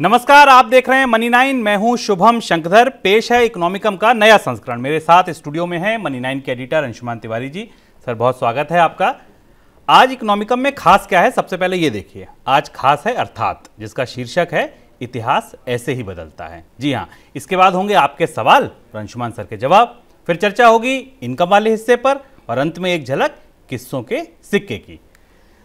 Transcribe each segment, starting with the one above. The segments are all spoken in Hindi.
नमस्कार आप देख रहे हैं मनी नाइन मैं हूं शुभम शंकधर पेश है इकोनॉमिकम का नया संस्करण मेरे साथ स्टूडियो में है मनी नाइन के एडिटर अंशुमान तिवारी जी सर बहुत स्वागत है आपका आज इकोनॉमिकम में खास क्या है सबसे पहले ये देखिए आज खास है अर्थात जिसका शीर्षक है इतिहास ऐसे ही बदलता है जी हाँ इसके बाद होंगे आपके सवाल अंशुमान सर के जवाब फिर चर्चा होगी इनकम वाले हिस्से पर और अंत में एक झलक किस्सों के सिक्के की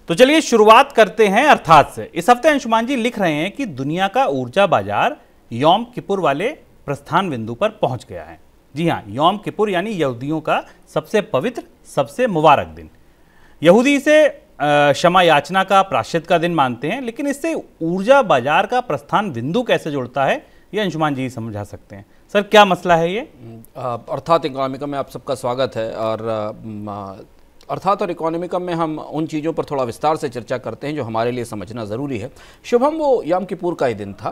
तो चलिए शुरुआत करते हैं अर्थात से इस हफ्ते अंशुमान जी लिख रहे हैं कि दुनिया का ऊर्जा बाजार यौम किपुर वाले प्रस्थान बिंदु पर पहुंच गया है जी हाँ यौम किपुर यानी यहूदियों का सबसे पवित्र सबसे मुबारक दिन यहूदी इसे क्षमा याचना का प्राश्चित का दिन मानते हैं लेकिन इससे ऊर्जा बाजार का प्रस्थान बिंदु कैसे जुड़ता है ये अंशुमान जी समझा सकते हैं सर क्या मसला है ये अर्थात इकोनॉमिका में आप सबका स्वागत है और अर्थात और इकोनॉमिकम में हम उन चीज़ों पर थोड़ा विस्तार से चर्चा करते हैं जो हमारे लिए समझना ज़रूरी है शुभम वो याम कपूर का ही दिन था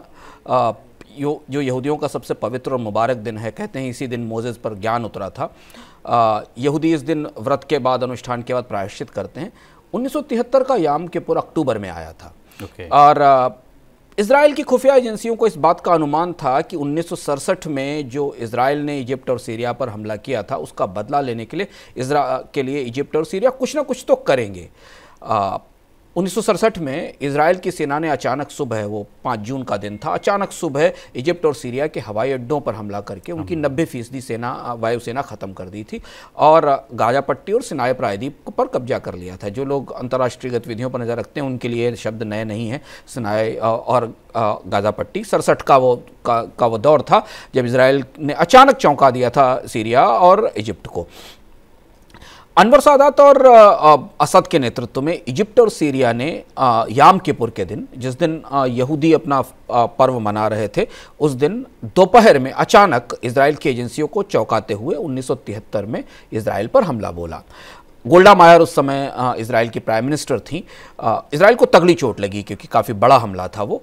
यो, जो यहूदियों का सबसे पवित्र और मुबारक दिन है कहते हैं इसी दिन मोजेज़ पर ज्ञान उतरा था यहूदी इस दिन व्रत के बाद अनुष्ठान के बाद प्रायश्चित करते हैं 1973 का याम कपूर अक्टूबर में आया था okay. और इसराइल की खुफिया एजेंसियों को इस बात का अनुमान था कि उन्नीस में जो इसराइल ने इजिप्ट और सीरिया पर हमला किया था उसका बदला लेने के लिए इसरा के लिए इजिप्ट और सीरिया कुछ ना कुछ तो करेंगे आ, उन्नीस में इसराइल की सेना ने अचानक सुबह वो 5 जून का दिन था अचानक सुबह इजिप्ट और सीरिया के हवाई अड्डों पर हमला करके उनकी हाँ। नब्बे फीसदी सेना वायुसेना ख़त्म कर दी थी और गाजा पट्टी और सिनाय प्रायद्वीप पर कब्जा कर लिया था जो लोग अंतर्राष्ट्रीय गतिविधियों पर नज़र रखते हैं उनके लिए शब्द नए नहीं हैं सिनाय और गाजा पट्टी सड़सठ का वो का, का वो दौर था जब इसराइल ने अचानक चौंका दिया था सीरिया और इजिप्ट को अनवर सादात और असद के नेतृत्व में इजिप्ट और सीरिया ने याम पुर के दिन जिस दिन यहूदी अपना पर्व मना रहे थे उस दिन दोपहर में अचानक इसराइल की एजेंसियों को चौंकाते हुए 1973 में इसराइल पर हमला बोला गोल्डा मायर उस समय इसराइल की प्राइम मिनिस्टर थी इसराइल को तगड़ी चोट लगी क्योंकि काफ़ी बड़ा हमला था वो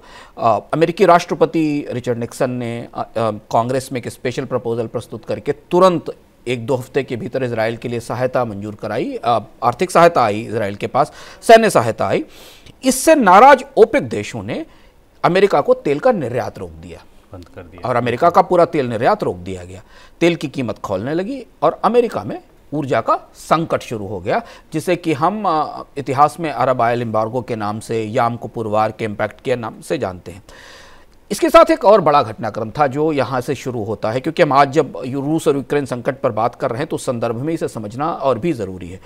अमेरिकी राष्ट्रपति रिचर्ड निक्सन ने कांग्रेस में एक स्पेशल प्रपोजल प्रस्तुत करके तुरंत एक दो हफ्ते के भीतर इसराइल के लिए सहायता मंजूर कराई आर्थिक सहायता आई इसराइल के पास सैन्य सहायता आई इससे नाराज ओपेक देशों ने अमेरिका को तेल का निर्यात रोक दिया बंद कर दिया और अमेरिका का पूरा तेल निर्यात रोक दिया गया तेल की कीमत खोलने लगी और अमेरिका में ऊर्जा का संकट शुरू हो गया जिसे कि हम इतिहास में अरब आयल इम्बार्गो के नाम से याम कपूरवार के इम्पैक्ट के नाम से जानते हैं इसके साथ एक और बड़ा घटनाक्रम था जो यहाँ से शुरू होता है क्योंकि हम आज जब रूस और यूक्रेन संकट पर बात कर रहे हैं तो संदर्भ में इसे समझना और भी ज़रूरी है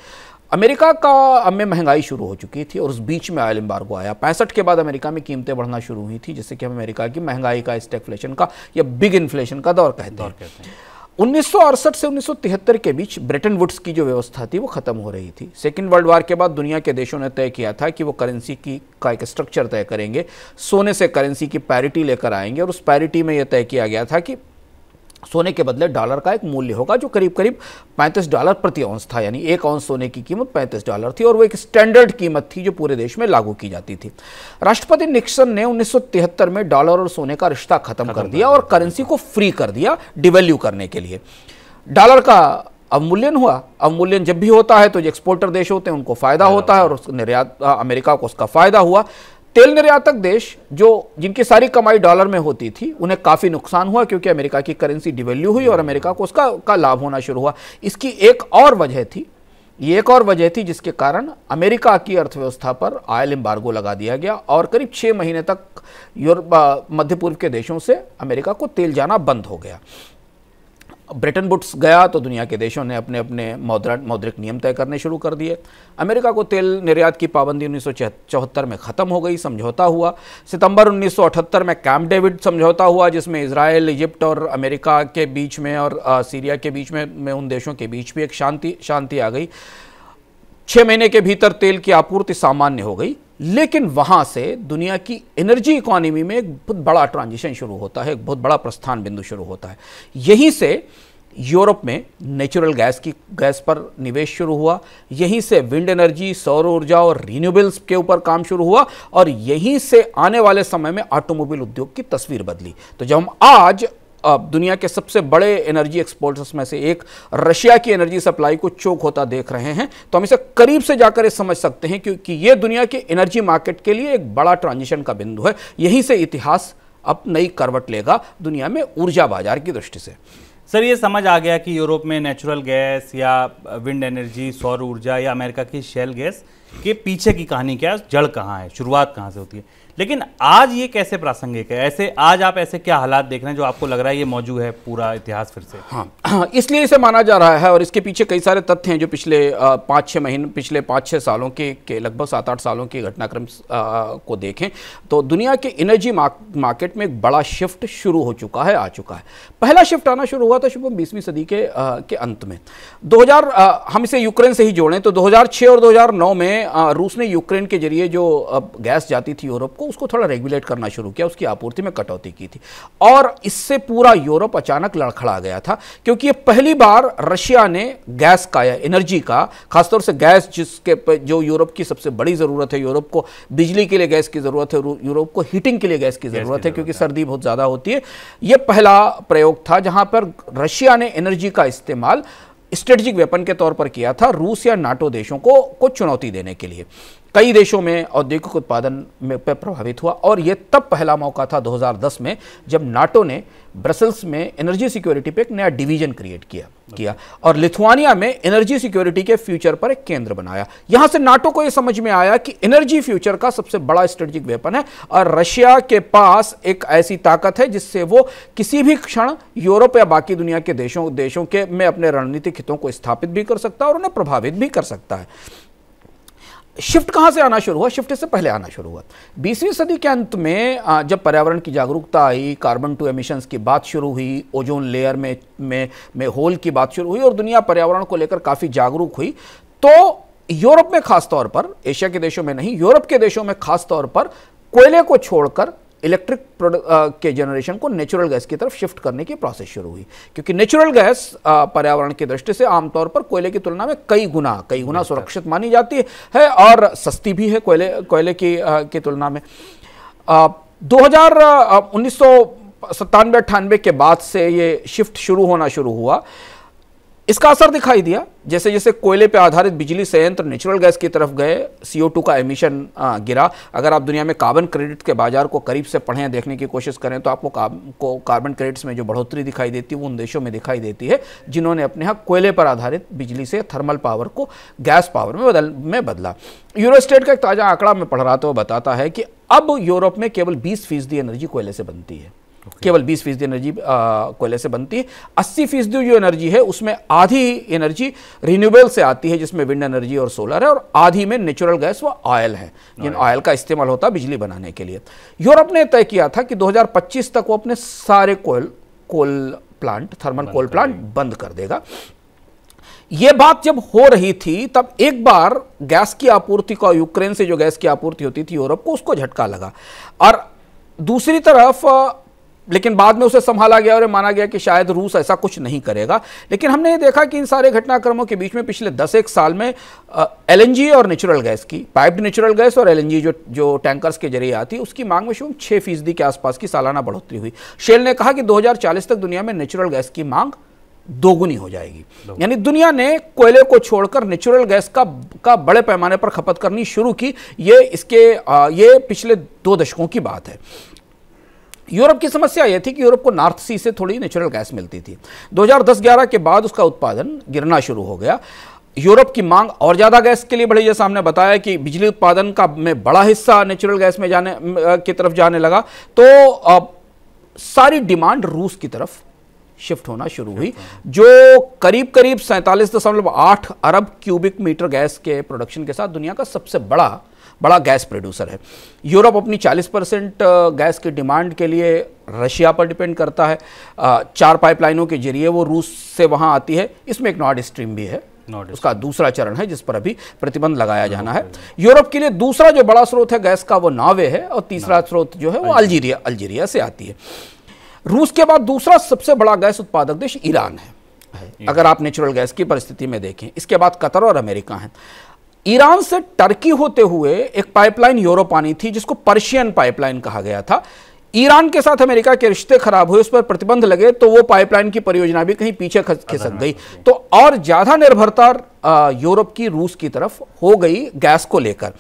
अमेरिका का में महंगाई शुरू हो चुकी थी और उस बीच में आयल एम्बार्गो आया पैंसठ के बाद अमेरिका में कीमतें बढ़ना शुरू हुई थी जिससे कि हम अमेरिका की महंगाई का स्टेकफ्लेशन का या बिग इन्फ्लेशन का दौर कहते हैं उन्नीस से 1973 के बीच ब्रिटेन वुड्स की जो व्यवस्था थी वो खत्म हो रही थी सेकेंड वर्ल्ड वार के बाद दुनिया के देशों ने तय किया था कि वो करेंसी की का एक स्ट्रक्चर तय करेंगे सोने से करेंसी की पैरिटी लेकर आएंगे और उस पैरिटी में यह तय किया गया था कि सोने के बदले डॉलर का एक मूल्य होगा जो करीब करीब 35 डॉलर प्रति औंस था यानी एक औंस सोने की कीमत 35 डॉलर थी और वो एक स्टैंडर्ड कीमत थी जो पूरे देश में लागू की जाती थी राष्ट्रपति निक्सन ने 1973 में डॉलर और सोने का रिश्ता खत्म कर दिया और करेंसी को फ्री कर दिया डिवेल्यू करने के लिए डॉलर का अवमूल्यन हुआ अवमूल्यन जब भी होता है तो जो एक्सपोर्टर देश होते हैं उनको फायदा होता है और निर्यात अमेरिका को उसका फायदा हुआ तेल निर्यातक देश जो जिनकी सारी कमाई डॉलर में होती थी उन्हें काफ़ी नुकसान हुआ क्योंकि अमेरिका की करेंसी डिवेल्यू हुई और अमेरिका को उसका का लाभ होना शुरू हुआ इसकी एक और वजह थी ये एक और वजह थी जिसके कारण अमेरिका की अर्थव्यवस्था पर आयल एम्बार्गो लगा दिया गया और करीब छः महीने तक यूरोप मध्य पूर्व के देशों से अमेरिका को तेल जाना बंद हो गया ब्रिटेन बुट्स गया तो दुनिया के देशों ने अपने अपने मौद्रा मौद्रिक नियम तय करने शुरू कर दिए अमेरिका को तेल निर्यात की पाबंदी उन्नीस में ख़त्म हो गई समझौता हुआ सितंबर 1978 में कैम्प डेविड समझौता हुआ जिसमें इसराइल इजिप्ट और अमेरिका के बीच में और आ, सीरिया के बीच में, में उन देशों के बीच भी एक शांति शांति आ गई छः महीने के भीतर तेल की आपूर्ति सामान्य हो गई लेकिन वहां से दुनिया की एनर्जी इकोनॉमी में एक बहुत बड़ा ट्रांजिशन शुरू होता है एक बहुत बड़ा प्रस्थान बिंदु शुरू होता है यहीं से यूरोप में नेचुरल गैस की गैस पर निवेश शुरू हुआ यहीं से विंड एनर्जी सौर ऊर्जा और रीन्यूबल्स के ऊपर काम शुरू हुआ और यहीं से आने वाले समय में ऑटोमोबाइल उद्योग की तस्वीर बदली तो जब हम आज दुनिया के सबसे बड़े एनर्जी एक्सपोर्टर्स में से एक रशिया की एनर्जी सप्लाई को चोक होता देख रहे हैं तो हम इसे करीब से जाकर समझ सकते हैं क्योंकि ये दुनिया के एनर्जी मार्केट के लिए एक बड़ा ट्रांजिशन का बिंदु है यहीं से इतिहास अब नई करवट लेगा दुनिया में ऊर्जा बाजार की दृष्टि से सर ये समझ आ गया कि यूरोप में नेचुरल गैस या विंड एनर्जी सौर ऊर्जा या अमेरिका की शेल गैस के पीछे की कहानी क्या है जड़ कहाँ है शुरुआत कहाँ से होती है लेकिन आज ये कैसे प्रासंगिक है ऐसे आज आप ऐसे क्या हालात देख रहे हैं जो आपको लग रहा है ये मौजूद है पूरा इतिहास फिर से हाँ इसलिए इसे माना जा रहा है और इसके पीछे कई सारे तथ्य हैं जो पिछले पाँच छः महीने पिछले पाँच छः सालों के, के लगभग सात आठ सालों के घटनाक्रम को देखें तो दुनिया के एनर्जी मार्केट में एक बड़ा शिफ्ट शुरू हो चुका है आ चुका है पहला शिफ्ट आना शुरू हुआ था शुभ बीसवीं सदी के के अंत में दो हम इसे यूक्रेन से ही जोड़ें तो दो और दो में रूस ने यूक्रेन के जरिए जो गैस जाती थी यूरोप को को उसको थोड़ा रेगुलेट करना शुरू किया उसकी आपूर्ति में कटौती की थी और इससे पूरा यूरोप अचानक लड़खड़ा गया था क्योंकि ये पहली बार रशिया ने गैस का या एनर्जी का खासतौर से गैस जिसके जो यूरोप की सबसे बड़ी ज़रूरत है यूरोप को बिजली के लिए गैस की ज़रूरत है यूरोप को हीटिंग के लिए गैस की ज़रूरत है क्योंकि सर्दी बहुत ज़्यादा होती है ये पहला प्रयोग था जहाँ पर रशिया ने एनर्जी का इस्तेमाल स्ट्रेटजिक वेपन के तौर पर किया था रूस या नाटो देशों को को चुनौती देने के लिए कई देशों में औद्योगिक उत्पादन में पर प्रभावित हुआ और ये तब पहला मौका था 2010 में जब नाटो ने ब्रसल्स में एनर्जी सिक्योरिटी पर एक नया डिवीजन क्रिएट किया किया और लिथुआनिया में एनर्जी सिक्योरिटी के फ्यूचर पर एक केंद्र बनाया यहां से नाटो को यह समझ में आया कि एनर्जी फ्यूचर का सबसे बड़ा स्ट्रेटेजिक वेपन है और रशिया के पास एक ऐसी ताकत है जिससे वो किसी भी क्षण यूरोप या बाकी दुनिया के देशों देशों के में अपने रणनीतिक हितों को स्थापित भी कर सकता है और उन्हें प्रभावित भी कर सकता है शिफ्ट कहाँ से आना शुरू हुआ शिफ्ट से पहले आना शुरू हुआ बीसवीं सदी के अंत में जब पर्यावरण की जागरूकता आई कार्बन टू एमिशंस की बात शुरू हुई ओजोन लेयर में में में होल की बात शुरू हुई और दुनिया पर्यावरण को लेकर काफ़ी जागरूक हुई तो यूरोप में खासतौर पर एशिया के देशों में नहीं यूरोप के देशों में खासतौर पर कोयले को छोड़कर इलेक्ट्रिक uh, के जनरेशन को नेचुरल गैस की तरफ शिफ्ट करने की प्रोसेस शुरू हुई क्योंकि नेचुरल गैस uh, पर्यावरण की दृष्टि से आमतौर पर कोयले की तुलना में कई गुना कई गुना सुरक्षित मानी जाती है और सस्ती भी है कोयले कोयले की, आ, uh, की तुलना में दो हजार उन्नीस सौ सत्तानवे के बाद से ये शिफ्ट शुरू होना शुरू हुआ इसका असर दिखाई दिया जैसे जैसे कोयले पर आधारित बिजली संयंत्र नेचुरल गैस की तरफ गए टू का एमिशन आ, गिरा अगर आप दुनिया में कार्बन क्रेडिट के बाजार को करीब से पढ़ें देखने की कोशिश करें तो आपको को कार्बन क्रेडिट्स में जो बढ़ोतरी दिखाई देती है वो उन देशों में दिखाई देती है जिन्होंने अपने यहाँ कोयले पर आधारित बिजली से थर्मल पावर को गैस पावर में बदल में बदला यूरोस्टेट का एक ताज़ा आंकड़ा मैं पढ़ रहा था वो बताता है कि अब यूरोप में केवल बीस फीसदी एनर्जी कोयले से बनती है केवल बीस फीसदी एनर्जी कोयले से बनती है अस्सी फीसदी जो एनर्जी है उसमें आधी एनर्जी रिन्यूएबल से आती है जिसमें विंड एनर्जी और सोलर है और आधी में नेचुरल गैस व ऑयल है जिन ऑयल का इस्तेमाल होता है बिजली बनाने के लिए यूरोप ने तय किया था कि 2025 तक वो अपने सारे कोयल coal plant thermal coal plant बंद कर देगा ये बात जब हो रही थी तब एक बार गैस की आपूर्ति को यूक्रेन से जो गैस की आपूर्ति होती थी यूरोप को उसको झटका लगा और दूसरी तरफ लेकिन बाद में उसे संभाला गया और माना गया कि शायद रूस ऐसा कुछ नहीं करेगा लेकिन हमने ये देखा कि इन सारे घटनाक्रमों के बीच में पिछले दस एक साल में एलएनजी और नेचुरल गैस की पाइप्ड नेचुरल गैस और एलएनजी जो जो टैंकर्स के जरिए आती है उसकी मांग में शुरू छः फीसदी के आसपास की सालाना बढ़ोतरी हुई शेल ने कहा कि दो तक दुनिया में नेचुरल गैस की मांग दोगुनी हो जाएगी यानी दुनिया ने कोयले को छोड़कर नेचुरल गैस का का बड़े पैमाने पर खपत करनी शुरू की ये इसके ये पिछले दो दशकों की बात है यूरोप की समस्या यह थी कि यूरोप को नॉर्थ सी से थोड़ी नेचुरल गैस मिलती थी 2010-11 के बाद उसका उत्पादन गिरना शुरू हो गया यूरोप की मांग और ज़्यादा गैस के लिए बढ़ी जैसा हमने बताया कि बिजली उत्पादन का में बड़ा हिस्सा नेचुरल गैस में जाने की तरफ जाने लगा तो अब सारी डिमांड रूस की तरफ शिफ्ट होना शुरू हुई जो करीब करीब सैंतालीस दशमलव आठ अरब क्यूबिक मीटर गैस के प्रोडक्शन के साथ दुनिया का सबसे बड़ा बड़ा गैस प्रोड्यूसर है यूरोप अपनी 40 परसेंट गैस की डिमांड के लिए रशिया पर डिपेंड करता है चार पाइपलाइनों के जरिए वो रूस से वहाँ आती है इसमें एक नॉर्ड स्ट्रीम भी है उसका दूसरा चरण है जिस पर अभी प्रतिबंध लगाया जाना है यूरोप के लिए दूसरा जो बड़ा स्रोत है गैस का वो नावे है और तीसरा स्रोत जो है वो अल्जीरिया अल्जीरिया से आती है रूस के बाद दूसरा सबसे बड़ा गैस उत्पादक देश ईरान है अगर आप नेचुरल गैस की परिस्थिति में देखें इसके बाद कतर और अमेरिका हैं ईरान से टर्की होते हुए एक पाइपलाइन यूरोप आनी थी जिसको पर्शियन पाइपलाइन कहा गया था ईरान के साथ अमेरिका के रिश्ते खराब हुए उस पर प्रतिबंध लगे तो वो पाइपलाइन की परियोजना भी कहीं पीछे खिसक गई तो और ज्यादा निर्भरता यूरोप की रूस की तरफ हो गई गैस को लेकर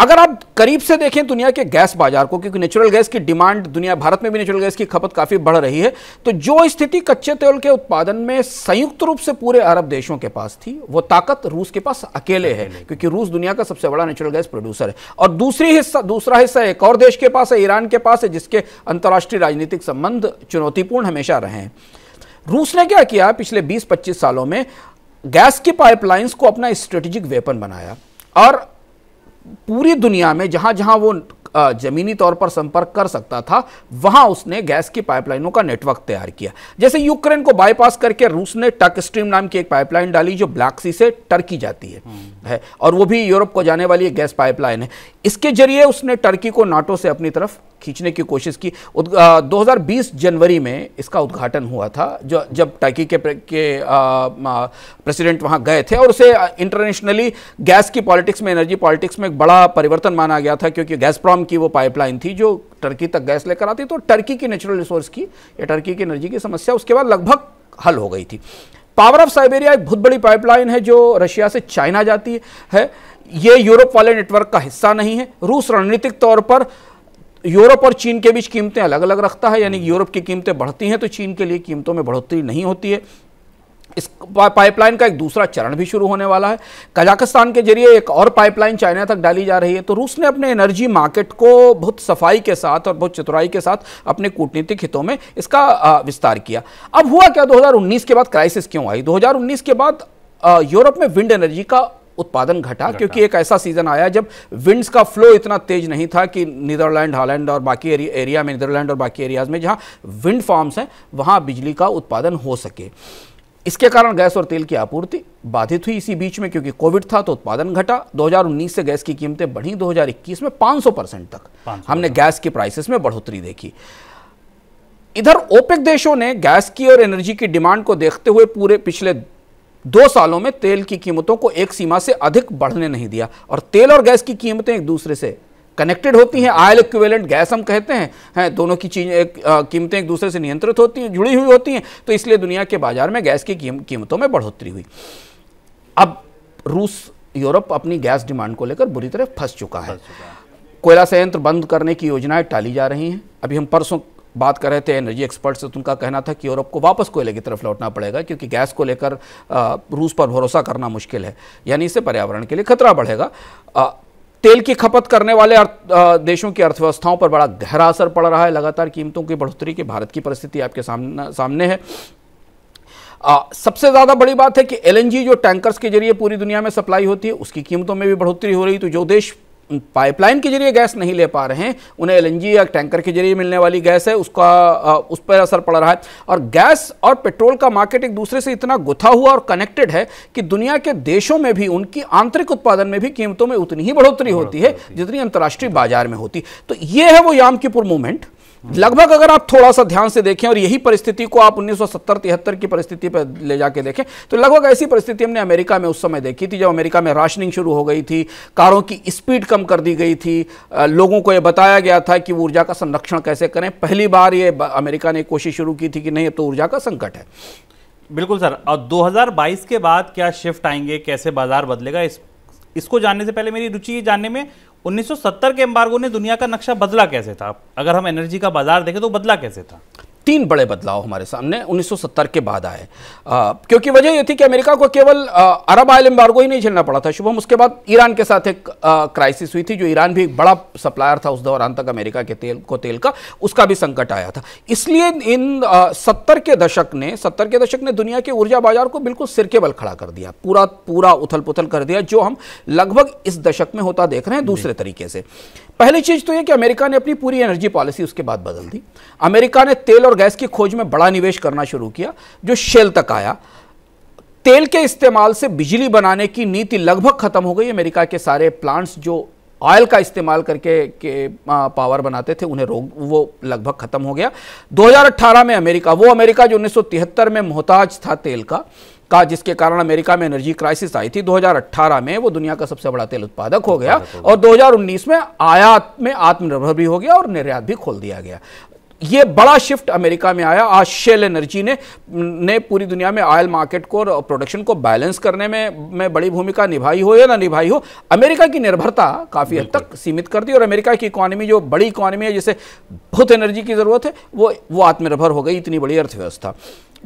अगर आप करीब से देखें दुनिया के गैस बाजार को क्योंकि नेचुरल गैस की डिमांड दुनिया भारत में भी नेचुरल गैस की खपत काफी बढ़ रही है तो जो स्थिति कच्चे तेल के उत्पादन में संयुक्त रूप से पूरे अरब देशों के पास थी वो ताकत रूस के पास अकेले है क्योंकि रूस दुनिया का सबसे बड़ा नेचुरल गैस प्रोड्यूसर है और दूसरी हिस्सा दूसरा हिस्सा एक और देश के पास है ईरान के पास है जिसके अंतर्राष्ट्रीय राजनीतिक संबंध चुनौतीपूर्ण हमेशा रहे हैं रूस ने क्या किया पिछले बीस पच्चीस सालों में गैस की पाइपलाइंस को अपना स्ट्रेटेजिक वेपन बनाया और पूरी दुनिया में जहां जहां वो ज़मीनी तौर पर संपर्क कर सकता था वहां उसने गैस की पाइपलाइनों का नेटवर्क तैयार किया जैसे यूक्रेन को बाईपास करके रूस ने टक स्ट्रीम नाम की एक पाइपलाइन डाली जो ब्लैक सी से टर्की जाती है, है और वो भी यूरोप को जाने वाली एक गैस पाइपलाइन है इसके जरिए उसने टर्की को नाटो से अपनी तरफ खींचने की कोशिश की हजार बीस जनवरी में इसका उद्घाटन हुआ था जो जब टर्की के, के प्रेसिडेंट वहां गए थे और उसे इंटरनेशनली गैस की पॉलिटिक्स में एनर्जी पॉलिटिक्स में एक बड़ा परिवर्तन माना गया था क्योंकि गैस प्रॉम की वो पाइपलाइन थी जो टर्की तक गैस लेकर आती तो टर्की की नेचुरल रिसोर्स की या टर्की की एनर्जी की समस्या उसके बाद लगभग हल हो गई थी पावर ऑफ साइबेरिया एक बहुत बड़ी पाइपलाइन है जो रशिया से चाइना जाती है ये यूरोप वाले नेटवर्क का हिस्सा नहीं है रूस रणनीतिक तौर पर यूरोप और चीन के बीच कीमतें अलग अलग रखता है यानी यूरोप की कीमतें बढ़ती हैं तो चीन के लिए कीमतों में बढ़ोतरी नहीं होती है इस पाइपलाइन का एक दूसरा चरण भी शुरू होने वाला है कजाकिस्तान के जरिए एक और पाइपलाइन चाइना तक डाली जा रही है तो रूस ने अपने एनर्जी मार्केट को बहुत सफाई के साथ और बहुत चतुराई के साथ अपने कूटनीतिक हितों में इसका विस्तार किया अब हुआ क्या 2019 के बाद क्राइसिस क्यों आई 2019 के बाद यूरोप में विंड एनर्जी का उत्पादन घटा क्योंकि एक ऐसा सीजन आया जब विंड्स का फ्लो इतना तेज नहीं था कि नीदरलैंड हालैंड और बाकी एरिया में नीदरलैंड और बाकी एरियाज में जहां विंड फार्म्स हैं वहां बिजली का उत्पादन हो सके इसके कारण गैस और तेल की आपूर्ति बाधित हुई इसी बीच में क्योंकि कोविड था तो उत्पादन घटा 2019 से गैस की कीमतें बढ़ी 2021 में 500 परसेंट तक 500 हमने गैस की प्राइसेस में बढ़ोतरी देखी इधर ओपेक देशों ने गैस की और एनर्जी की डिमांड को देखते हुए पूरे पिछले दो सालों में तेल की कीमतों को एक सीमा से अधिक बढ़ने नहीं दिया और तेल और गैस की कीमतें एक दूसरे से कनेक्टेड होती हैं आयल इक्विवेलेंट गैस हम कहते हैं हैं दोनों की चीज कीमतें एक दूसरे से नियंत्रित होती हैं जुड़ी हुई होती हैं तो इसलिए दुनिया के बाजार में गैस की कीमतों में बढ़ोतरी हुई अब रूस यूरोप अपनी गैस डिमांड को लेकर बुरी तरह फंस चुका है कोयला संयंत्र बंद करने की योजनाएं टाली जा रही हैं अभी हम परसों बात कर रहे थे एनर्जी एक्सपर्ट से तो उनका कहना था कि यूरोप को वापस कोयले की तरफ लौटना पड़ेगा क्योंकि गैस को लेकर रूस पर भरोसा करना मुश्किल है यानी इससे पर्यावरण के लिए खतरा बढ़ेगा तेल की खपत करने वाले देशों की अर्थव्यवस्थाओं पर बड़ा गहरा असर पड़ रहा है लगातार कीमतों की बढ़ोतरी की भारत की परिस्थिति आपके सामने सामने है आ, सबसे ज़्यादा बड़ी बात है कि एलएनजी जो टैंकर्स के जरिए पूरी दुनिया में सप्लाई होती है उसकी कीमतों में भी बढ़ोतरी हो रही तो जो देश पाइपलाइन के जरिए गैस नहीं ले पा रहे हैं उन्हें एलएनजी या टैंकर के जरिए मिलने वाली गैस है उसका उस पर असर पड़ रहा है और गैस और पेट्रोल का मार्केट एक दूसरे से इतना गुथा हुआ और कनेक्टेड है कि दुनिया के देशों में भी उनकी आंतरिक उत्पादन में भी कीमतों में उतनी ही बढ़ोतरी होती है जितनी अंतर्राष्ट्रीय बाजार में होती तो ये है वो याम की मूवमेंट लगभग अगर आप थोड़ा सा ध्यान से देखें और यही परिस्थिति को आप 1970-73 की परिस्थिति पर ले जाके देखें तो लगभग ऐसी परिस्थिति हमने अमेरिका में उस समय देखी थी जब अमेरिका में राशनिंग शुरू हो गई थी कारों की स्पीड कम कर दी गई थी लोगों को यह बताया गया था कि ऊर्जा का संरक्षण कैसे करें पहली बार ये अमेरिका ने कोशिश शुरू की थी कि नहीं तो ऊर्जा का संकट है बिल्कुल सर और दो के बाद क्या शिफ्ट आएंगे कैसे बाजार बदलेगा इस इसको जानने से पहले मेरी रुचि जानने में 1970 के एम्बार्गो ने दुनिया का नक्शा बदला कैसे था अगर हम एनर्जी का बाजार देखें तो बदला कैसे था तीन बड़े बदलाव हमारे सामने 1970 के बाद आए क्योंकि वजह यह थी कि अमेरिका को केवल अरब आयल एम्बार्गो ही नहीं झेलना पड़ा था शुभम उसके बाद ईरान के साथ एक क्राइसिस हुई थी जो ईरान भी एक बड़ा सप्लायर था उस दौरान तक अमेरिका के तेल को तेल का उसका भी संकट आया था इसलिए इन सत्तर के दशक ने सत्तर के दशक ने दुनिया के ऊर्जा बाजार को बिल्कुल सिर के बल खड़ा कर दिया पूरा पूरा उथल पुथल कर दिया जो हम लगभग इस दशक में होता देख रहे हैं दूसरे तरीके से पहली चीज तो यह कि अमेरिका ने अपनी पूरी एनर्जी पॉलिसी उसके बाद बदल दी अमेरिका ने तेल और गैस की खोज में बड़ा निवेश करना शुरू किया जो शेल तक आया तेल के इस्तेमाल से बिजली बनाने की नीति लगभग ख़त्म हो गई अमेरिका के सारे प्लांट्स जो ऑयल का इस्तेमाल करके के आ, पावर बनाते थे उन्हें रोक वो लगभग ख़त्म हो गया 2018 में अमेरिका वो अमेरिका जो 1973 में मोहताज था तेल का का जिसके कारण अमेरिका में एनर्जी क्राइसिस आई थी 2018 में वो दुनिया का सबसे बड़ा तेल उत्पादक हो गया और 2019 में आयात में आत्मनिर्भर भी हो गया और निर्यात भी खोल दिया गया ये बड़ा शिफ्ट अमेरिका में आया आज शेल एनर्जी ने ने पूरी दुनिया में ऑयल मार्केट को और प्रोडक्शन को बैलेंस करने में में बड़ी भूमिका निभाई हो या ना निभाई हो अमेरिका की निर्भरता काफ़ी हद तक सीमित कर दी और अमेरिका की इकोनॉमी जो बड़ी इकोनॉमी है जिसे बहुत एनर्जी की ज़रूरत है वो वो आत्मनिर्भर हो गई इतनी बड़ी अर्थव्यवस्था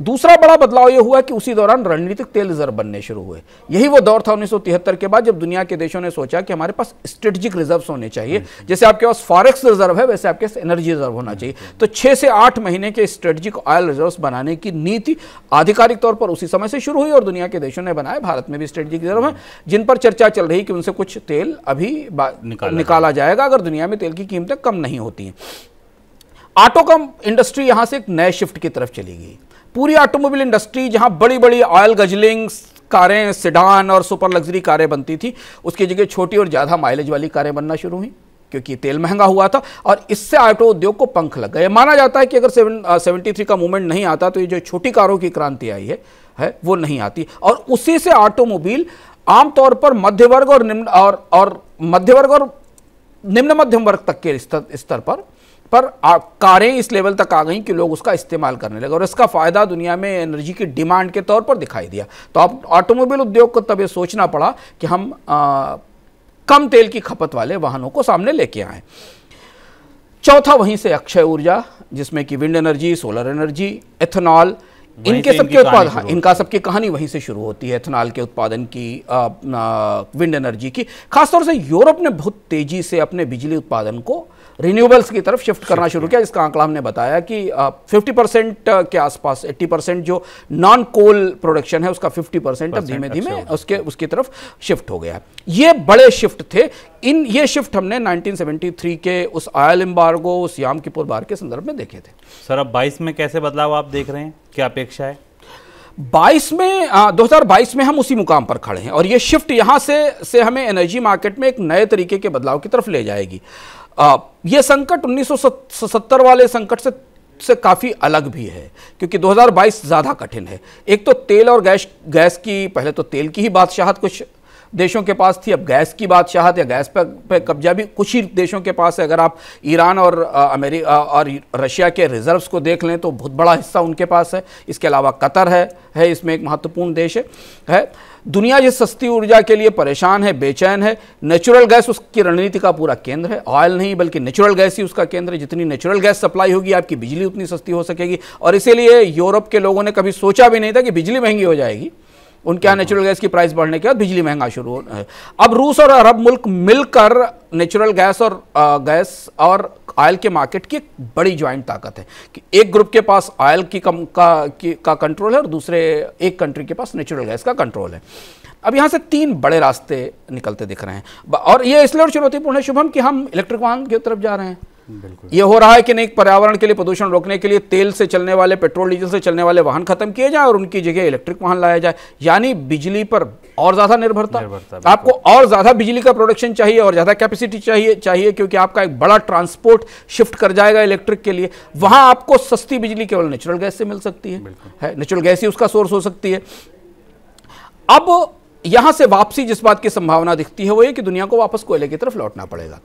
दूसरा बड़ा बदलाव यह हुआ कि उसी दौरान रणनीतिक तेल रिजर्व बनने शुरू हुए यही वो दौर था 1973 के बाद जब दुनिया के देशों ने सोचा कि हमारे पास स्ट्रेटेजिक रिजर्व्स होने चाहिए जैसे आपके पास फॉरेक्स रिजर्व है वैसे आपके पास एनर्जी रिजर्व होना चाहिए तो छह से आठ महीने के स्ट्रेटेजिक ऑयल रिजर्व बनाने की नीति आधिकारिक तौर पर उसी समय से शुरू हुई और दुनिया के देशों ने बनाए भारत में भी स्ट्रेटेजिक रिजर्व है जिन पर चर्चा चल रही कि उनसे कुछ तेल अभी निकाला जाएगा अगर दुनिया में तेल की कीमतें कम नहीं होती हैं ऑटो कम इंडस्ट्री यहां से एक नए शिफ्ट की तरफ चली गई पूरी ऑटोमोबाइल इंडस्ट्री जहां बड़ी बड़ी ऑयल गजलिंग कारें सिडान और सुपर लग्जरी कारें बनती थी उसकी जगह छोटी और ज़्यादा माइलेज वाली कारें बनना शुरू हुई क्योंकि तेल महंगा हुआ था और इससे ऑटो उद्योग को पंख लग गए माना जाता है कि अगर सेवेंटी थ्री uh, का मूवमेंट नहीं आता तो ये जो छोटी कारों की क्रांति आई है, है वो नहीं आती और उसी से ऑटोमोबाइल आमतौर पर मध्य वर्ग और निम्न और और मध्य वर्ग और निम्न मध्यम वर्ग तक के स्तर स्तर पर पर कारें इस लेवल तक आ गई कि लोग उसका इस्तेमाल करने लगे और इसका फ़ायदा दुनिया में एनर्जी की डिमांड के तौर पर दिखाई दिया तो अब ऑटोमोबाइल उद्योग को तब यह सोचना पड़ा कि हम आ, कम तेल की खपत वाले वाहनों को सामने लेके आए चौथा वहीं से अक्षय ऊर्जा जिसमें कि wind energy solar energy ethanol इनके सबके उत्पाद हाँ इनका सबकी कहानी वहीं से शुरू होती है एथेनॉल के उत्पादन की आ, आ, विंड एनर्जी की खासतौर से यूरोप ने बहुत तेजी से अपने बिजली उत्पादन को रिन्यूएबल्स की तरफ शिफ्ट करना शुरू किया जिसका आंकड़ा हमने बताया कि फिफ्टी uh, परसेंट uh, के आसपास एट्टी परसेंट जो नॉन कोल प्रोडक्शन है उसका फिफ्टी परसेंट अब धीमे धीमे अच्छा उसके उसकी तरफ शिफ्ट हो गया ये बड़े शिफ्ट थे इन ये शिफ्ट हमने 1973 के उस आयल एम्बार्गो उस याम किपुर बार के संदर्भ में देखे थे सर अब बाईस में कैसे बदलाव आप देख रहे हैं क्या अपेक्षा है 22 में आ, 2022 में हम उसी मुकाम पर खड़े हैं और ये शिफ्ट यहाँ से से हमें एनर्जी मार्केट में एक नए तरीके के बदलाव की तरफ ले जाएगी यह संकट 1970 वाले संकट से से काफ़ी अलग भी है क्योंकि 2022 ज़्यादा कठिन है एक तो तेल और गैस गैस की पहले तो तेल की ही बादशाहत कुछ देशों के पास थी अब गैस की बादशाहत या गैस पर, पर कब्जा भी कुछ ही देशों के पास है अगर आप ईरान और अमेरिका और रशिया के रिजर्व्स को देख लें तो बहुत बड़ा हिस्सा उनके पास है इसके अलावा कतर है है इसमें एक महत्वपूर्ण देश है, है दुनिया जिस सस्ती ऊर्जा के लिए परेशान है बेचैन है नेचुरल गैस उसकी रणनीति का पूरा केंद्र है ऑयल नहीं बल्कि नेचुरल गैस ही उसका केंद्र है जितनी नेचुरल गैस सप्लाई होगी आपकी बिजली उतनी सस्ती हो सकेगी और इसीलिए यूरोप के लोगों ने कभी सोचा भी नहीं था कि बिजली महंगी हो जाएगी उनके यहाँ नेचुरल गैस की प्राइस बढ़ने के बाद बिजली महंगा शुरू हो अब रूस और अरब मुल्क मिलकर नेचुरल गैस और गैस और ऑयल के मार्केट की एक बड़ी ज्वाइंट ताकत है कि एक ग्रुप के पास ऑयल की कम का की, का कंट्रोल है और दूसरे एक कंट्री के पास नेचुरल गैस का कंट्रोल है अब यहाँ से तीन बड़े रास्ते निकलते दिख रहे हैं और ये इसलिए और चुनौतीपूर्ण है शुभम कि हम इलेक्ट्रिक वाहन की तरफ जा रहे हैं ये हो रहा है कि नहीं पर्यावरण के लिए प्रदूषण रोकने के लिए तेल से चलने वाले पेट्रोल डीजल से चलने वाले वाहन खत्म किए जाए और उनकी जगह इलेक्ट्रिक वाहन लाया जाए यानी बिजली पर और ज्यादा निर्भरता, आपको और ज्यादा बिजली का प्रोडक्शन चाहिए और ज्यादा कैपेसिटी चाहिए चाहिए क्योंकि आपका एक बड़ा ट्रांसपोर्ट शिफ्ट कर जाएगा इलेक्ट्रिक के लिए वहां आपको सस्ती बिजली केवल नेचुरल गैस से मिल सकती है नेचुरल गैस ही उसका सोर्स हो सकती है अब यहां से वापसी जिस बात की संभावना दिखती है वो ये कि दुनिया को वापस कोयले की तरफ लौटना पड़ेगा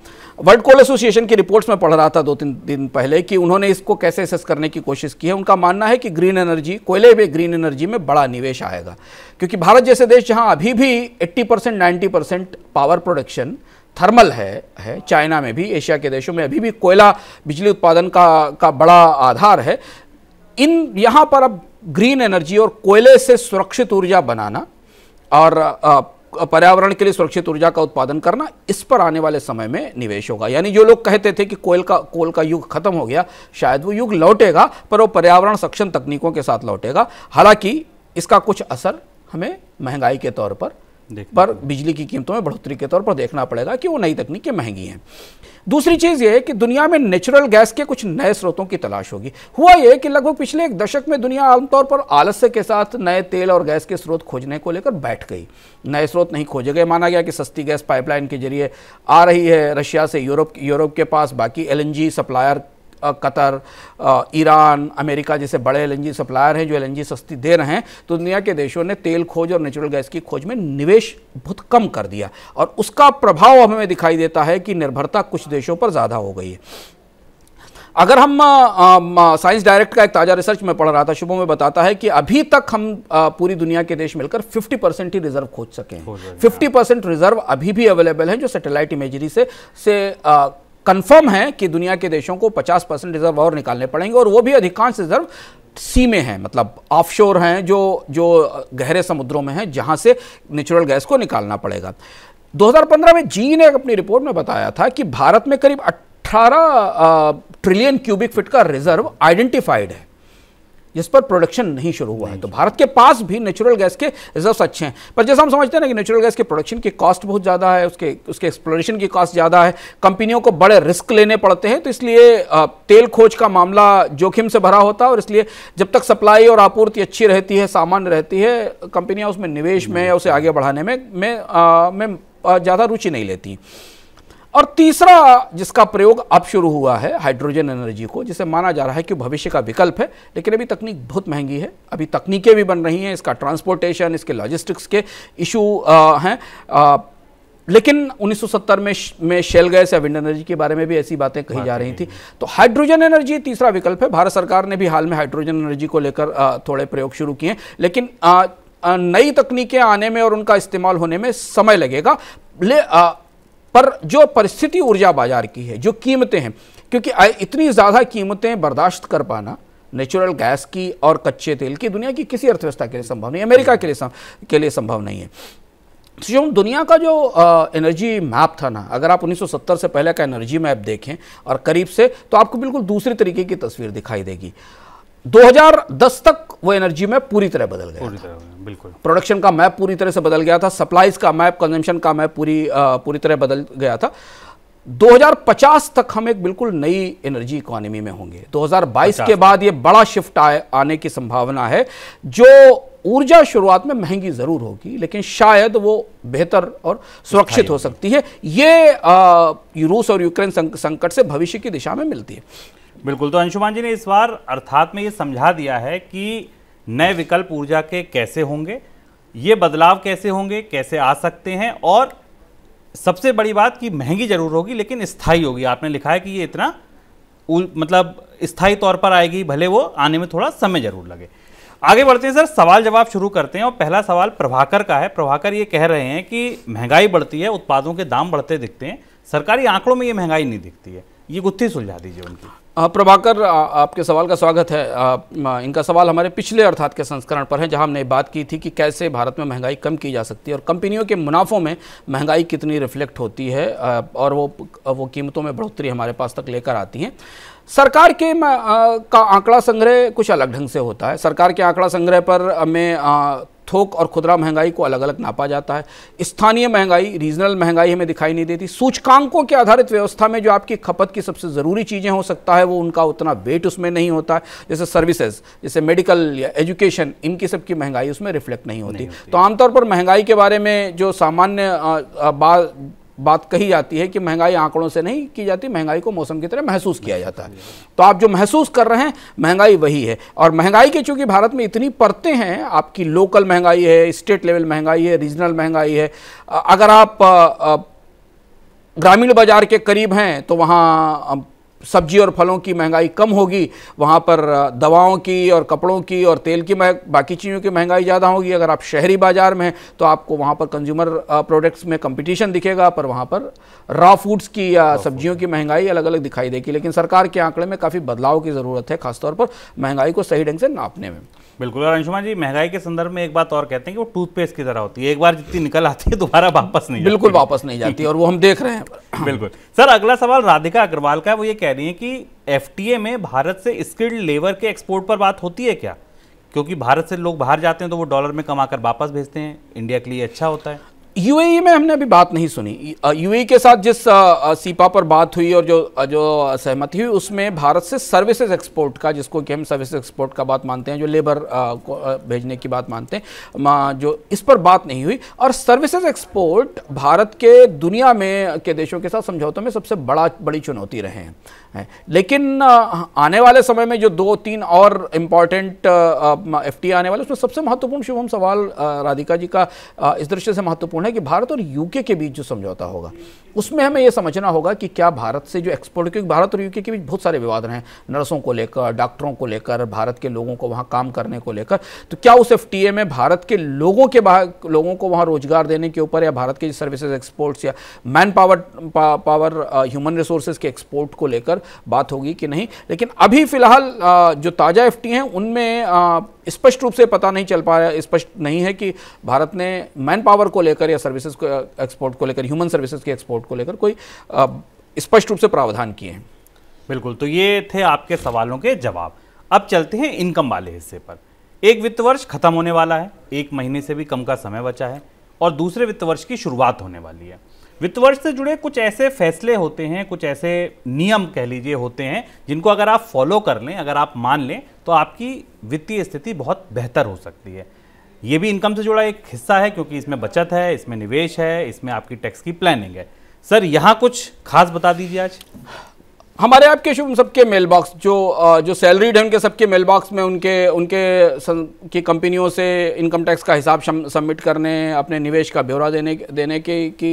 वर्ल्ड कोल एसोसिएशन की रिपोर्ट्स में पढ़ रहा था दो तीन दिन पहले कि उन्होंने इसको कैसे असेस करने की कोशिश की है उनका मानना है कि ग्रीन एनर्जी कोयले में ग्रीन एनर्जी में बड़ा निवेश आएगा क्योंकि भारत जैसे देश जहाँ अभी भी eighty percent ninety percent power production thermal है है चाइना में भी एशिया के देशों में अभी भी कोयला बिजली उत्पादन का का बड़ा आधार है इन यहाँ पर अब ग्रीन एनर्जी और कोयले से सुरक्षित ऊर्जा बनाना और पर्यावरण के लिए सुरक्षित ऊर्जा का उत्पादन करना इस पर आने वाले समय में निवेश होगा यानी जो लोग कहते थे कि कोयल का कोल का युग खत्म हो गया शायद वो युग लौटेगा पर वो पर्यावरण सक्षम तकनीकों के साथ लौटेगा हालांकि इसका कुछ असर हमें महंगाई के तौर पर पर बिजली की कीमतों में बढ़ोतरी के तौर पर देखना पड़ेगा कि वो नई तकनीकें महंगी हैं दूसरी चीज़ ये है कि दुनिया में नेचुरल गैस के कुछ नए स्रोतों की तलाश होगी हुआ ये कि लगभग पिछले एक दशक में दुनिया आमतौर पर आलस्य के साथ नए तेल और गैस के स्रोत खोजने को लेकर बैठ गई नए स्रोत नहीं खोजे गए माना गया कि सस्ती गैस पाइपलाइन के जरिए आ रही है रशिया से यूरोप यूरोप के पास बाकी L supplier Qatar Iran America जैसे बड़े एलएनजी सप्लायर हैं जो एलएनजी सस्ती दे रहे हैं तो दुनिया के देशों ने तेल खोज और नेचुरल गैस की खोज में निवेश बहुत कम कर दिया और उसका प्रभाव हमें दिखाई देता है कि निर्भरता कुछ देशों पर ज़्यादा हो गई है अगर हम साइंस डायरेक्ट का एक ताज़ा रिसर्च में पढ़ रहा था शुभम में बताता है कि अभी तक हम आ, पूरी दुनिया के देश मिलकर 50 परसेंट ही रिजर्व खोज सके हैं फिफ्टी परसेंट रिजर्व अभी भी अवेलेबल हैं जो सैटेलाइट इमेजरी से से आ, कन्फर्म है कि दुनिया के देशों को 50 परसेंट रिजर्व और निकालने पड़ेंगे और वो भी अधिकांश रिजर्व सी में हैं मतलब ऑफशोर हैं जो जो गहरे समुद्रों में हैं जहां से नेचुरल गैस को निकालना पड़ेगा 2015 में जी ने अपनी रिपोर्ट में बताया था कि भारत में करीब 18 ट्रिलियन क्यूबिक फिट का रिजर्व आइडेंटिफाइड है जिस पर प्रोडक्शन नहीं शुरू हुआ है तो भारत के पास भी नेचुरल गैस के रिजर्व्स अच्छे हैं पर जैसा हम समझते हैं ना कि नेचुरल गैस के प्रोडक्शन की कॉस्ट बहुत ज़्यादा है उसके उसके एक्सप्लोरेशन की कॉस्ट ज़्यादा है कंपनियों को बड़े रिस्क लेने पड़ते हैं तो इसलिए तेल खोज का मामला जोखिम से भरा होता है और इसलिए जब तक सप्लाई और आपूर्ति अच्छी रहती है सामान्य रहती है कंपनियाँ उसमें निवेश में या उसे आगे बढ़ाने में, में, में ज़्यादा रुचि नहीं लेती और तीसरा जिसका प्रयोग अब शुरू हुआ है हाइड्रोजन एनर्जी को जिसे माना जा रहा है कि भविष्य का विकल्प है लेकिन अभी तकनीक बहुत महंगी है अभी तकनीकें भी बन रही हैं इसका ट्रांसपोर्टेशन इसके लॉजिस्टिक्स के इशू हैं लेकिन 1970 में में शेल गैस या विंड एनर्जी के बारे में भी ऐसी बातें कही जा रही थी तो हाइड्रोजन एनर्जी तीसरा विकल्प है भारत सरकार ने भी हाल में हाइड्रोजन एनर्जी को लेकर थोड़े प्रयोग शुरू किए लेकिन नई तकनीकें आने में और उनका इस्तेमाल होने में समय लगेगा ले आ, पर जो परिस्थिति ऊर्जा बाजार की है जो कीमतें हैं क्योंकि इतनी ज़्यादा कीमतें बर्दाश्त कर पाना नेचुरल गैस की और कच्चे तेल की दुनिया की किसी अर्थव्यवस्था के लिए संभव नहीं अमेरिका के लिए के लिए संभव नहीं है तो जो दुनिया का जो आ, एनर्जी मैप था ना अगर आप 1970 से पहले का एनर्जी मैप देखें और करीब से तो आपको बिल्कुल दूसरे तरीके की तस्वीर दिखाई देगी 2010 तक वो एनर्जी मैप पूरी तरह बदल गया पूरी तरह बिल्कुल प्रोडक्शन का मैप पूरी तरह से बदल गया था सप्लाईज का मैप कंजम्पशन का मैप पूरी आ, पूरी तरह बदल गया था 2050 तक हम एक बिल्कुल नई एनर्जी इकोनॉमी में होंगे 2022 के बाद ये बड़ा शिफ्ट आए आने की संभावना है जो ऊर्जा शुरुआत में महंगी ज़रूर होगी लेकिन शायद वो बेहतर और सुरक्षित हो सकती है ये रूस और यूक्रेन संकट से भविष्य की दिशा में मिलती है बिल्कुल तो अंशुमान जी ने इस बार अर्थात में ये समझा दिया है कि नए विकल्प ऊर्जा के कैसे होंगे ये बदलाव कैसे होंगे कैसे आ सकते हैं और सबसे बड़ी बात कि महंगी जरूर होगी लेकिन स्थायी होगी आपने लिखा है कि ये इतना मतलब स्थायी तौर पर आएगी भले वो आने में थोड़ा समय जरूर लगे आगे बढ़ते हैं सर सवाल जवाब शुरू करते हैं और पहला सवाल प्रभाकर का है प्रभाकर ये कह रहे हैं कि महंगाई बढ़ती है उत्पादों के दाम बढ़ते दिखते हैं सरकारी आंकड़ों में ये महंगाई नहीं दिखती है ये गुत्थी सुलझा दीजिए उनकी हाँ प्रभाकर आपके सवाल का स्वागत है आ, इनका सवाल हमारे पिछले अर्थात के संस्करण पर है जहां हमने बात की थी कि कैसे भारत में महंगाई कम की जा सकती है और कंपनियों के मुनाफों में महंगाई कितनी रिफ्लेक्ट होती है और वो वो कीमतों में बढ़ोतरी हमारे पास तक लेकर आती हैं सरकार के आ, का आंकड़ा संग्रह कुछ अलग ढंग से होता है सरकार के आंकड़ा संग्रह पर में थोक और खुदरा महंगाई को अलग अलग नापा जाता है स्थानीय महंगाई रीजनल महंगाई हमें दिखाई नहीं देती सूचकांकों के आधारित व्यवस्था में जो आपकी खपत की सबसे ज़रूरी चीज़ें हो सकता है वो उनका उतना वेट उसमें नहीं होता है जैसे सर्विसेज जैसे मेडिकल या एजुकेशन इनकी सबकी महंगाई उसमें रिफ्लेक्ट नहीं होती, नहीं होती। तो आमतौर पर महंगाई के बारे में जो सामान्य बात कही जाती है कि महंगाई आंकड़ों से नहीं की जाती महंगाई को मौसम की तरह महसूस किया जाता है तो आप जो महसूस कर रहे हैं महंगाई वही है और महंगाई की चूंकि भारत में इतनी परतें हैं आपकी लोकल महंगाई है स्टेट लेवल महंगाई है रीजनल महंगाई है अगर आप ग्रामीण बाजार के करीब हैं तो वहाँ सब्जी और फलों की महंगाई कम होगी वहाँ पर दवाओं की और कपड़ों की और तेल की बाकी चीज़ों की महंगाई ज़्यादा होगी अगर आप शहरी बाज़ार में हैं तो आपको वहाँ पर कंज्यूमर प्रोडक्ट्स में कंपटीशन दिखेगा पर वहाँ पर रॉ फूड्स की या सब्जियों की महंगाई अलग अलग दिखाई देगी लेकिन सरकार के आंकड़े में काफ़ी बदलाव की ज़रूरत है खासतौर पर महंगाई को सही ढंग से नापने में बिल्कुल और अंशुमा जी महंगाई के संदर्भ में एक बात और कहते हैं कि वो टूथपेस्ट की तरह होती है एक बार जितनी निकल आती है दोबारा वापस नहीं बिल्कुल वापस नहीं जाती और वो हम देख रहे हैं बिल्कुल सर अगला सवाल राधिका अग्रवाल का वो ये कह रही है कि एफ में भारत से स्किल्ड लेबर के एक्सपोर्ट पर बात होती है क्या क्योंकि भारत से लोग बाहर जाते हैं तो वो डॉलर में कमाकर वापस भेजते हैं इंडिया के लिए अच्छा होता है यूएई में हमने अभी बात नहीं सुनी यूएई के साथ जिस सीपा पर बात हुई और जो जो सहमति हुई उसमें भारत से सर्विसेज एक्सपोर्ट का जिसको कि हम सर्विसेज एक्सपोर्ट का बात मानते हैं जो लेबर को भेजने की बात मानते हैं जो इस पर बात नहीं हुई और सर्विसेज एक्सपोर्ट भारत के दुनिया में के देशों के साथ समझौतों में सबसे बड़ा बड़ी चुनौती रहे हैं लेकिन आने वाले समय में जो दो तीन और इम्पॉर्टेंट एफ आने वाले उसमें सबसे महत्वपूर्ण शुभम सवाल राधिका जी का इस दृष्टि से महत्वपूर्ण महत्वपूर्ण है कि भारत और यूके के बीच जो समझौता होगा उसमें हमें यह समझना होगा कि क्या भारत से जो एक्सपोर्ट क्योंकि भारत और यूके के बीच बहुत सारे विवाद रहे नर्सों को लेकर डॉक्टरों को लेकर भारत के लोगों को वहाँ काम करने को लेकर तो क्या उस एफ में भारत के लोगों के लोगों को वहाँ रोजगार देने के ऊपर या भारत के सर्विसेज एक्सपोर्ट्स या manpower power human resources के एक्सपोर्ट को लेकर बात होगी कि नहीं लेकिन अभी फिलहाल uh, जो ताज़ा एफ हैं उनमें uh, स्पष्ट रूप से पता नहीं चल पाया स्पष्ट नहीं है कि भारत ने मैन पावर को लेकर लेकर या सर्विसेज को एक्सपोर्ट uh, को लेकर ह्यूमन सर्विसेज के एक्सपोर्ट को लेकर कोई uh, स्पष्ट रूप से प्रावधान किए हैं बिल्कुल तो ये थे आपके सवालों के जवाब अब चलते हैं इनकम वाले हिस्से पर एक वित्त वर्ष खत्म होने वाला है एक महीने से भी कम का समय बचा है और दूसरे वित्त वर्ष की शुरुआत होने वाली है वित्त वर्ष से जुड़े कुछ ऐसे फैसले होते हैं कुछ ऐसे नियम कह लीजिए होते हैं जिनको अगर आप फॉलो कर लें अगर आप मान लें तो आपकी वित्तीय स्थिति बहुत बेहतर हो सकती है ये भी इनकम से जुड़ा एक हिस्सा है क्योंकि इसमें बचत है इसमें निवेश है इसमें आपकी टैक्स की प्लानिंग है सर यहाँ कुछ खास बता दीजिए आज हमारे आपके शुभ सबके मेल बॉक्स जो जो सैलरीड है उनके सबके मेल बॉक्स में उनके उनके की कंपनियों से इनकम टैक्स का हिसाब सबमिट करने अपने निवेश का ब्यौरा देने देने के की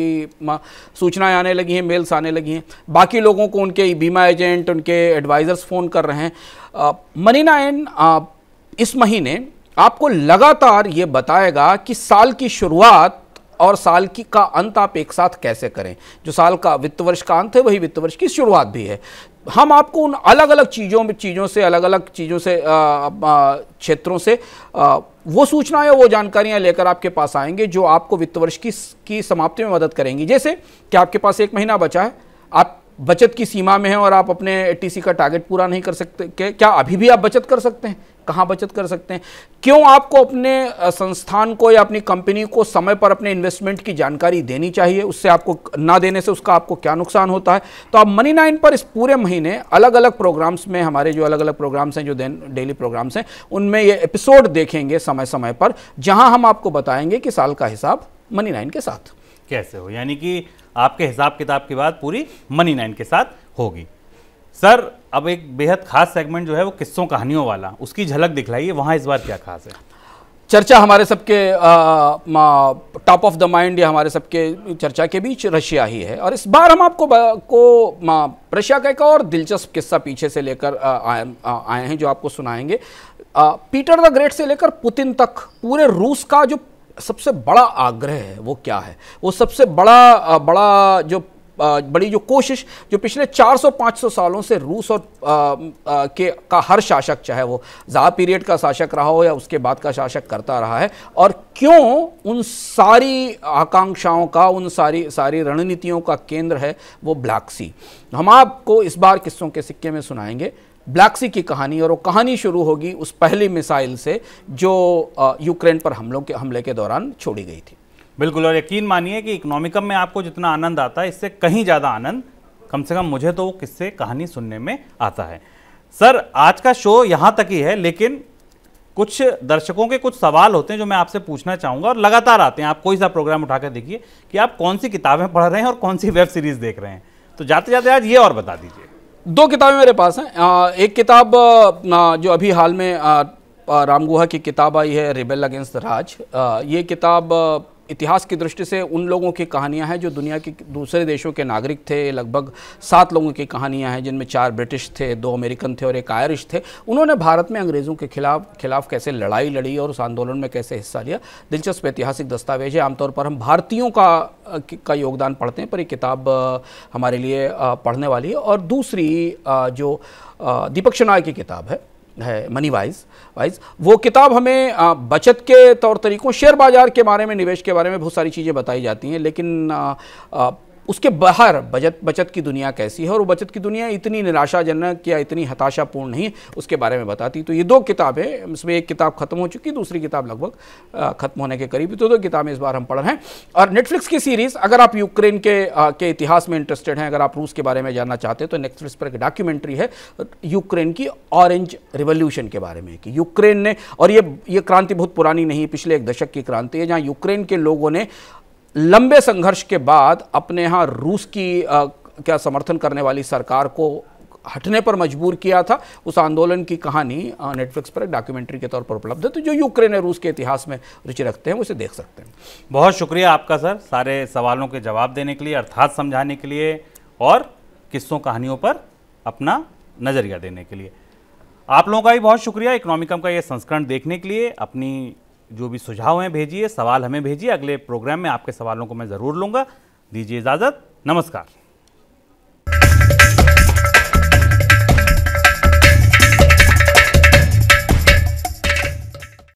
सूचनाएं आने लगी हैं मेल्स आने लगी हैं बाकी लोगों को उनके बीमा एजेंट उनके एडवाइज़र्स फ़ोन कर रहे हैं मनी नाइन इस महीने आपको लगातार ये बताएगा कि साल की शुरुआत और साल की का अंत आप एक साथ कैसे करें जो साल का वित्त वर्ष का अंत है वही वित्त वर्ष की शुरुआत भी है हम आपको उन अलग अलग चीज़ों में चीज़ों से अलग अलग चीज़ों से क्षेत्रों से आ, वो सूचनाएं वो जानकारियां लेकर आपके पास आएंगे जो आपको वित्त वर्ष की की समाप्ति में मदद करेंगी जैसे कि आपके पास एक महीना बचा है आप बचत की सीमा में है और आप अपने टीसी का टारगेट पूरा नहीं कर सकते क्या अभी भी आप बचत कर सकते हैं कहाँ बचत कर सकते हैं क्यों आपको अपने संस्थान को या अपनी कंपनी को समय पर अपने इन्वेस्टमेंट की जानकारी देनी चाहिए उससे आपको ना देने से उसका आपको क्या नुकसान होता है तो आप मनी नाइन पर इस पूरे महीने अलग अलग प्रोग्राम्स में हमारे जो अलग अलग प्रोग्राम्स हैं जो डेली प्रोग्राम्स हैं उनमें ये एपिसोड देखेंगे समय समय पर जहाँ हम आपको बताएंगे कि साल का हिसाब मनी नाइन के साथ कैसे हो यानी कि आपके हिसाब किताब की बात पूरी मनी नाइन के साथ होगी सर अब एक बेहद खास सेगमेंट जो है वो किस्सों कहानियों वाला उसकी झलक दिखलाइए वहाँ इस बार क्या खास है चर्चा हमारे सबके टॉप ऑफ द माइंड या हमारे सबके चर्चा के बीच रशिया ही है और इस बार हम आपको को रशिया का एक और दिलचस्प किस्सा पीछे से लेकर आए हैं जो आपको सुनाएंगे आ, पीटर द ग्रेट से लेकर पुतिन तक पूरे रूस का जो सबसे बड़ा आग्रह है वो क्या है वो सबसे बड़ा बड़ा जो बड़ी जो कोशिश जो पिछले 400-500 सालों से रूस और आ, आ, के का हर शासक चाहे वो ज़ा पीरियड का शासक रहा हो या उसके बाद का शासक करता रहा है और क्यों उन सारी आकांक्षाओं का उन सारी सारी रणनीतियों का केंद्र है वो ब्लैक सी हम आपको इस बार किस्सों के सिक्के में सुनाएंगे सी की कहानी और वो कहानी शुरू होगी उस पहली मिसाइल से जो यूक्रेन पर हमलों के हमले के दौरान छोड़ी गई थी बिल्कुल और यकीन मानिए कि इकोनॉमिकम में आपको जितना आनंद आता है इससे कहीं ज़्यादा आनंद कम से कम मुझे तो वो किससे कहानी सुनने में आता है सर आज का शो यहाँ तक ही है लेकिन कुछ दर्शकों के कुछ सवाल होते हैं जो मैं आपसे पूछना चाहूँगा और लगातार आते हैं आप कोई सा प्रोग्राम उठाकर देखिए कि आप कौन सी किताबें पढ़ रहे हैं और कौन सी वेब सीरीज़ देख रहे हैं तो जाते जाते आज ये और बता दीजिए दो किताबें मेरे पास हैं एक किताब जो अभी हाल में रामगुहा की किताब आई है रिबेल अगेंस्ट राज ये किताब इतिहास की दृष्टि से उन लोगों की कहानियां हैं जो दुनिया के दूसरे देशों के नागरिक थे लगभग सात लोगों की कहानियां हैं जिनमें चार ब्रिटिश थे दो अमेरिकन थे और एक आयरिश थे उन्होंने भारत में अंग्रेज़ों के खिलाफ खिलाफ कैसे लड़ाई लड़ी और उस आंदोलन में कैसे हिस्सा लिया दिलचस्प ऐतिहासिक दस्तावेज है आमतौर पर हम भारतीयों का का योगदान पढ़ते हैं पर ये किताब हमारे लिए पढ़ने वाली है और दूसरी जो दीपक शनाय की किताब है है मनी वाइज वाइज वो किताब हमें बचत के तौर तरीकों शेयर बाज़ार के बारे में निवेश के बारे में बहुत सारी चीज़ें बताई जाती हैं लेकिन उसके बाहर बचत बचत की दुनिया कैसी है और बचत की दुनिया इतनी निराशाजनक या इतनी हताशापूर्ण नहीं उसके बारे में बताती तो ये दो किताबें इसमें एक किताब ख़त्म हो चुकी दूसरी किताब लगभग ख़त्म होने के करीब तो दो किताबें इस बार हम पढ़ रहे हैं और नेटफ्लिक्स की सीरीज़ अगर आप यूक्रेन के आ, के इतिहास में इंटरेस्टेड हैं अगर आप रूस के बारे में जानना चाहते हैं तो नेटफ्लिक्स पर एक डॉक्यूमेंट्री है यूक्रेन की ऑरेंज रिवोल्यूशन के बारे में कि यूक्रेन ने और ये ये क्रांति बहुत पुरानी नहीं पिछले एक दशक की क्रांति है जहाँ यूक्रेन के लोगों ने लंबे संघर्ष के बाद अपने यहाँ रूस की आ, क्या समर्थन करने वाली सरकार को हटने पर मजबूर किया था उस आंदोलन की कहानी नेटफ्लिक्स पर एक डॉक्यूमेंट्री के तौर पर उपलब्ध है तो जो यूक्रेन और रूस के इतिहास में रुचि रखते हैं उसे देख सकते हैं बहुत शुक्रिया आपका सर सारे सवालों के जवाब देने के लिए अर्थात समझाने के लिए और किस्सों कहानियों पर अपना नज़रिया देने के लिए आप लोगों का भी बहुत शुक्रिया इकोनॉमिकम का यह संस्करण देखने के लिए अपनी जो भी सुझाव हैं भेजिए सवाल हमें भेजिए अगले प्रोग्राम में आपके सवालों को मैं ज़रूर लूँगा दीजिए इजाज़त नमस्कार